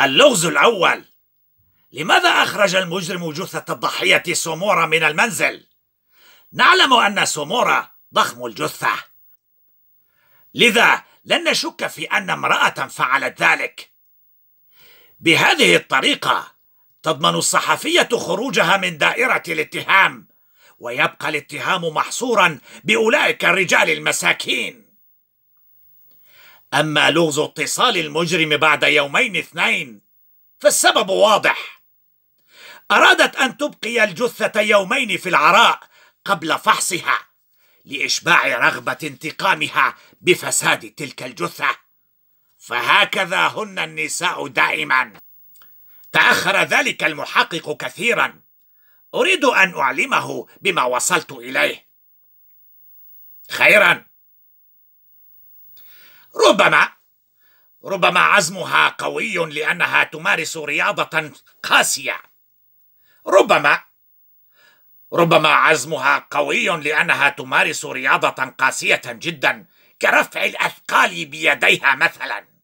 اللغز الأول لماذا أخرج المجرم جثة الضحية سومورا من المنزل؟ نعلم أن سومورا ضخم الجثة لذا لن نشك في أن امرأة فعلت ذلك بهذه الطريقة تضمن الصحفية خروجها من دائرة الاتهام ويبقى الاتهام محصورا بأولئك الرجال المساكين أما لغز اتصال المجرم بعد يومين اثنين فالسبب واضح أرادت أن تبقي الجثة يومين في العراء قبل فحصها لإشباع رغبة انتقامها بفساد تلك الجثة فهكذا هن النساء دائما تأخر ذلك المحقق كثيرا أريد أن أعلمه بما وصلت إليه خيرا ربما ربما عزمها قوي لانها تمارس رياضه قاسيه ربما ربما عزمها قوي لانها تمارس رياضه قاسيه جدا كرفع الاثقال بيديها مثلا